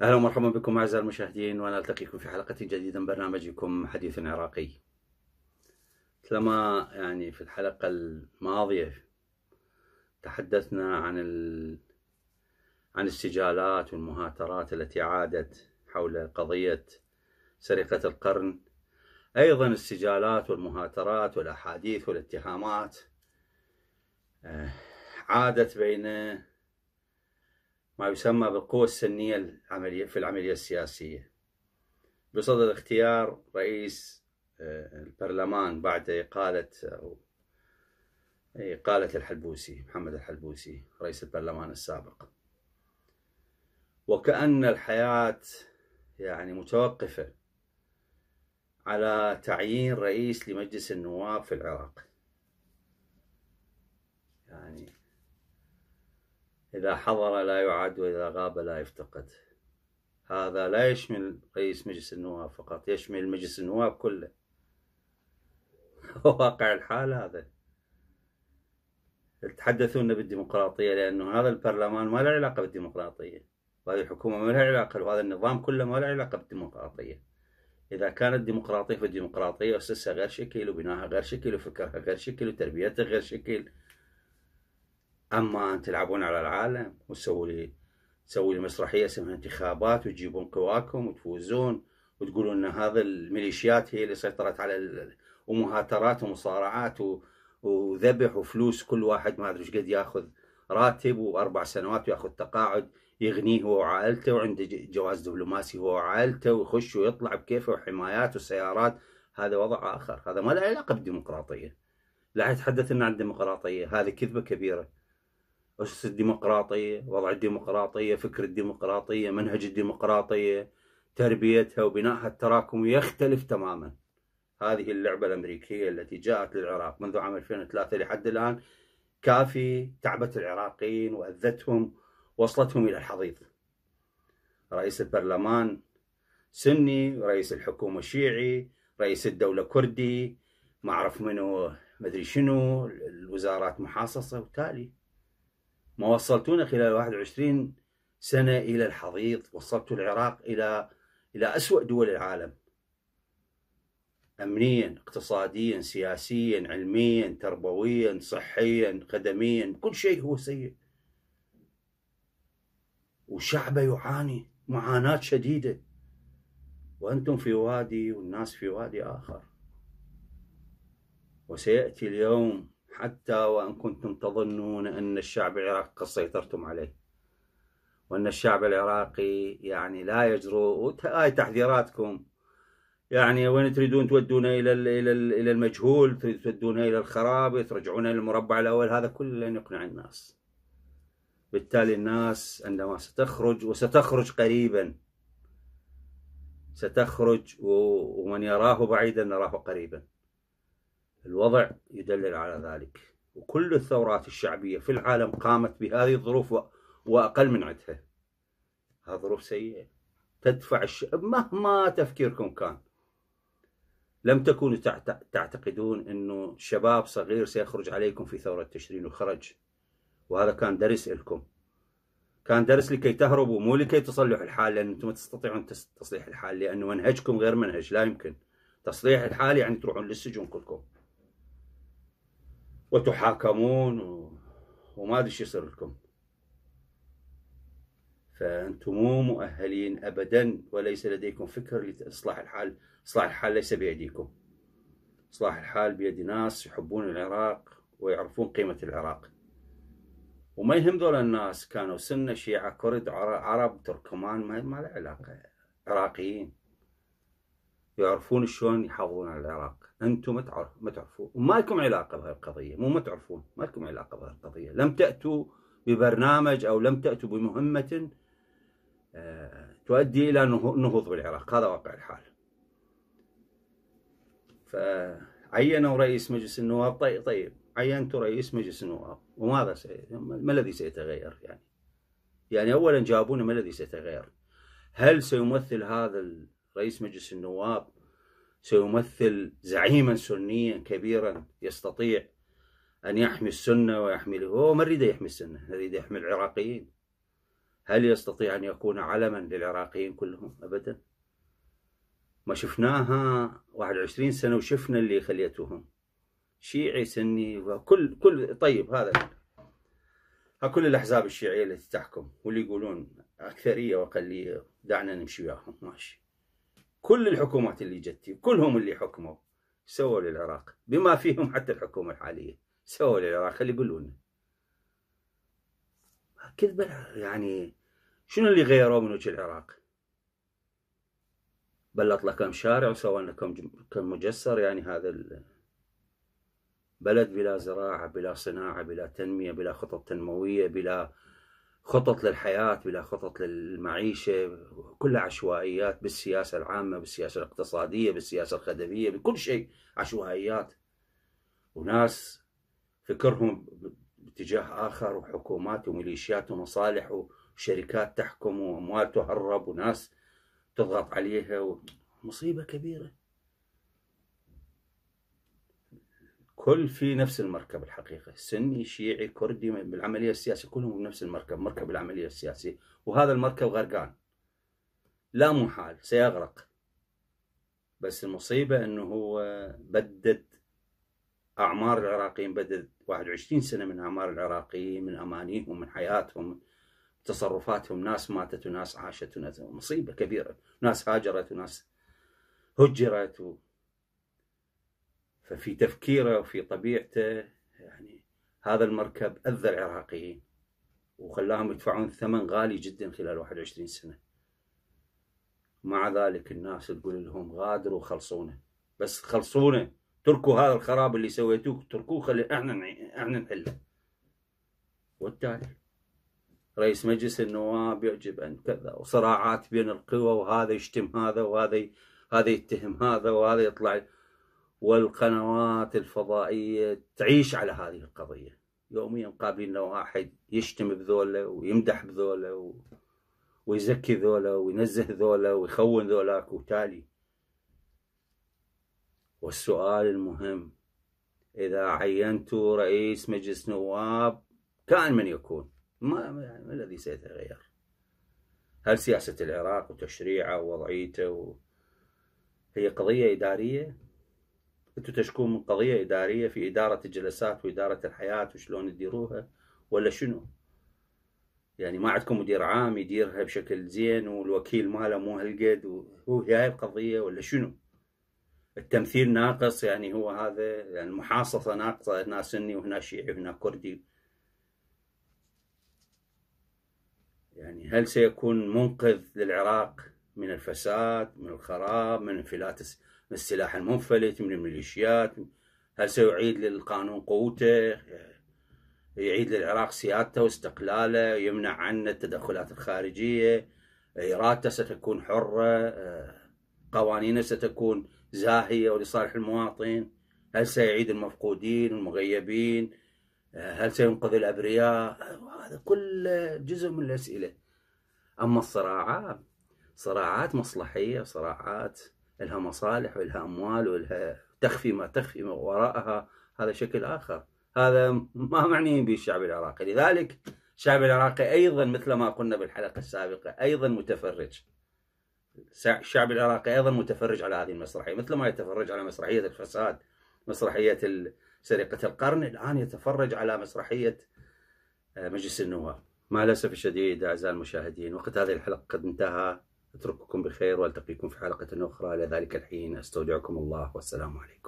اهلا ومرحبا بكم اعزائي المشاهدين وانا التقيكم في حلقه جديده من برنامجكم حديث عراقي. مثلما يعني في الحلقه الماضيه تحدثنا عن عن السجالات والمهاترات التي عادت حول قضية سرقة القرن أيضا السجالات والمهاترات والأحاديث والاتهامات آه، عادت بين ما يسمى بالقوة السنية في العملية السياسية بصدد اختيار رئيس آه، البرلمان بعد إقالة إقالة الحلبوسي محمد الحلبوسي رئيس البرلمان السابق وكأن الحياة يعني متوقفة على تعيين رئيس لمجلس النواب في العراق يعني إذا حضر لا يعد وإذا غاب لا يفتقد هذا لا يشمل رئيس مجلس النواب فقط يشمل مجلس النواب كله واقع الحال هذا تحدثون بالديمقراطية لأنه هذا البرلمان ما له علاقة بالديمقراطية وهذه الحكومة ما لها علاقة وهذا النظام كله ما له علاقة بالديمقراطية إذا كانت ديمقراطية فالديمقراطية أسسها غير شكل وبناها غير شكل وفكرها غير شكل وتربيتها غير شكل أما أن تلعبون على العالم وتسووا لي تسوي لي مسرحية اسمها انتخابات وتجيبون قواكم وتفوزون وتقولون أن هذا الميليشيات هي اللي سيطرت على ومهاترات ومصارعات وذبح وفلوس كل واحد ما أدري ايش قد ياخذ راتب وأربع سنوات وياخذ تقاعد يغنيه هو وعائلته وعنده جواز دبلوماسي هو وعائلته ويخش ويطلع بكيفه وحمايات وسيارات هذا وضع اخر هذا ما له علاقه بالديمقراطيه لا يتحدث عن الديمقراطيه هذه كذبه كبيره اسس الديمقراطيه وضع الديمقراطيه فكر الديمقراطيه منهج الديمقراطيه تربيتها وبنائها التراكمي يختلف تماما هذه اللعبه الامريكيه التي جاءت للعراق منذ عام 2003 لحد الان كافي تعبت العراقيين واذتهم وصلتهم إلى الحضيض رئيس البرلمان سني رئيس الحكومة شيعي رئيس الدولة كردي ما أعرف منو مدري شنو الوزارات محاصصة وتالي ما وصلتونا خلال 21 سنة إلى الحضيض وصلت العراق إلى إلى أسوأ دول العالم أمنيا اقتصاديا سياسيا علميا تربويا صحيا قدميا كل شيء هو سيء وشعبه يعاني معاناة شديدة وأنتم في وادي والناس في وادي آخر وسيأتي اليوم حتى وأن كنتم تظنون أن الشعب العراقي قد سيطرتم عليه وأن الشعب العراقي يعني لا يجرؤ هاي تحذيراتكم يعني وين تريدون تودونا إلى إلى المجهول تريدون تودونا إلى الخراب ترجعون إلى المربع الأول هذا كله لن يقنع الناس بالتالي الناس عندما ستخرج وستخرج قريبا ستخرج ومن يراه بعيدا نراه قريبا الوضع يدلل على ذلك وكل الثورات الشعبية في العالم قامت بهذه الظروف وأقل من عدها هذه ظروف سيئة تدفع الشعب مهما تفكيركم كان لم تكونوا تعتقدون أنه شباب صغير سيخرج عليكم في ثورة تشرين وخرج وهذا كان درس لكم كان درس لكي تهربوا مو لكي تصلحوا الحال لان انتم ما تستطيعون تصليح الحال لانه منهجكم غير منهج لا يمكن تصليح الحال يعني تروحون للسجون كلكم وتحاكمون و... وما ادري ايش يصير لكم فانتم مو مؤهلين ابدا وليس لديكم فكر لاصلاح الحال اصلاح الحال ليس بايديكم اصلاح الحال بيد ناس يحبون العراق ويعرفون قيمه العراق وما يهم ذول الناس كانوا سنه شيعه كرد عرب تركمان ما, ما له علاقه عراقيين يعرفون شلون يحافظون على العراق انتم ما ما تعرفون وما لكم علاقه بهذه القضيه مو ما تعرفون ما لكم علاقه بهذه القضيه لم تاتوا ببرنامج او لم تاتوا بمهمه آه، تؤدي الى نهوض بالعراق هذا واقع الحال فعينوا رئيس مجلس النواب طيب طيب عينت رئيس مجلس النواب وماذا سي... ما الذي سيتغير يعني يعني اولا جابونا ما الذي سيتغير هل سيمثل هذا رئيس مجلس النواب سيمثل زعيما سنيا كبيرا يستطيع ان يحمي السنه ويحمي هو ما يريد يحمي السنه يريد يحمي العراقيين هل يستطيع ان يكون علما للعراقيين كلهم ابدا ما شفناها 21 سنه وشفنا اللي خليتهم شيعي سني وكل كل طيب هذا ها كل الاحزاب الشيعيه التي تحكم واللي يقولون اكثريه واقليه دعنا نمشي وياهم ماشي كل الحكومات اللي جت كلهم اللي حكموا سووا للعراق بما فيهم حتى الحكومه الحاليه سووا للعراق خلي يقولون كذبة يعني شنو اللي غيروا من وجه العراق؟ بلط لكم شارع وسوى لكم كم مجسر يعني هذا بلد بلا زراعة بلا صناعة بلا تنمية بلا خطط تنموية بلا خطط للحياة بلا خطط للمعيشة كلها عشوائيات بالسياسة العامة بالسياسة الاقتصادية بالسياسة الخدمية بكل شيء عشوائيات وناس فكرهم باتجاه آخر وحكومات وميليشيات ومصالح وشركات تحكم وأموال تهرب وناس تضغط عليها مصيبة كبيرة كل في نفس المركب الحقيقة سني شيعي كردي بالعملية السياسية كلهم بنفس المركب مركب العملية السياسية وهذا المركب غرقان لا محال سيغرق بس المصيبة أنه هو بدد أعمار العراقيين بدد 21 سنة من أعمار العراقيين من أمانيهم من حياتهم تصرفاتهم ناس ماتت وناس عاشت وناس مصيبة كبيرة ناس هاجرت وناس هجرت و... ففي تفكيره وفي طبيعته يعني هذا المركب اذى العراقيين وخلاهم يدفعون ثمن غالي جدا خلال 21 سنه مع ذلك الناس تقول لهم غادروا خلصونا بس خلصونا تركوا هذا الخراب اللي سويتوه تركوه خلي احنا احنا نحله والتالي رئيس مجلس النواب يعجب ان كذا وصراعات بين القوى وهذا يشتم هذا وهذا هذا يتهم هذا وهذا يطلع والقنوات الفضائية تعيش على هذه القضية يوميا قابلين واحد يشتم بذوله ويمدح بذوله و... ويزكي ذولا وينزه ذولا ويخون ذولاك وتالي والسؤال المهم إذا عينت رئيس مجلس نواب كان من يكون ما, يعني ما الذي سيتغير هل سياسة العراق وتشريعه ووضعيته و... هي قضية إدارية انتم تشكون من قضيه اداريه في اداره الجلسات واداره الحياه وشلون تديروها ولا شنو؟ يعني ما عندكم مدير عام يديرها بشكل زين والوكيل ماله مو هالقد وهو هي القضيه ولا شنو؟ التمثيل ناقص يعني هو هذا يعني المحاصصه ناقصه هنا سني وهنا شيعي وهنا كردي يعني هل سيكون منقذ للعراق من الفساد من الخراب من انفلات السلاح المنفلت من الميليشيات هل سيعيد للقانون قوته يعيد للعراق سيادته واستقلاله يمنع عنا التدخلات الخارجية إرادته ستكون حرة قوانينه ستكون زاهية ولصالح المواطن هل سيعيد المفقودين والمغيبين هل سينقذ الأبرياء هذا كل جزء من الأسئلة أما الصراعات صراعات مصلحية صراعات لها مصالح ولها أموال ولها تخفي ما تخفي وراءها هذا شكل آخر هذا ما معنيين به الشعب العراقي لذلك الشعب العراقي أيضا مثل ما قلنا بالحلقة السابقة أيضا متفرج الشعب العراقي أيضا متفرج على هذه المسرحية مثل ما يتفرج على مسرحية الفساد مسرحية سرقة القرن الآن يتفرج على مسرحية آه، مجلس النواب مع الأسف الشديد أعزائي المشاهدين وقت هذه الحلقة قد انتهى أترككم بخير وألتقيكم في حلقة أخرى إلى ذلك الحين أستودعكم الله والسلام عليكم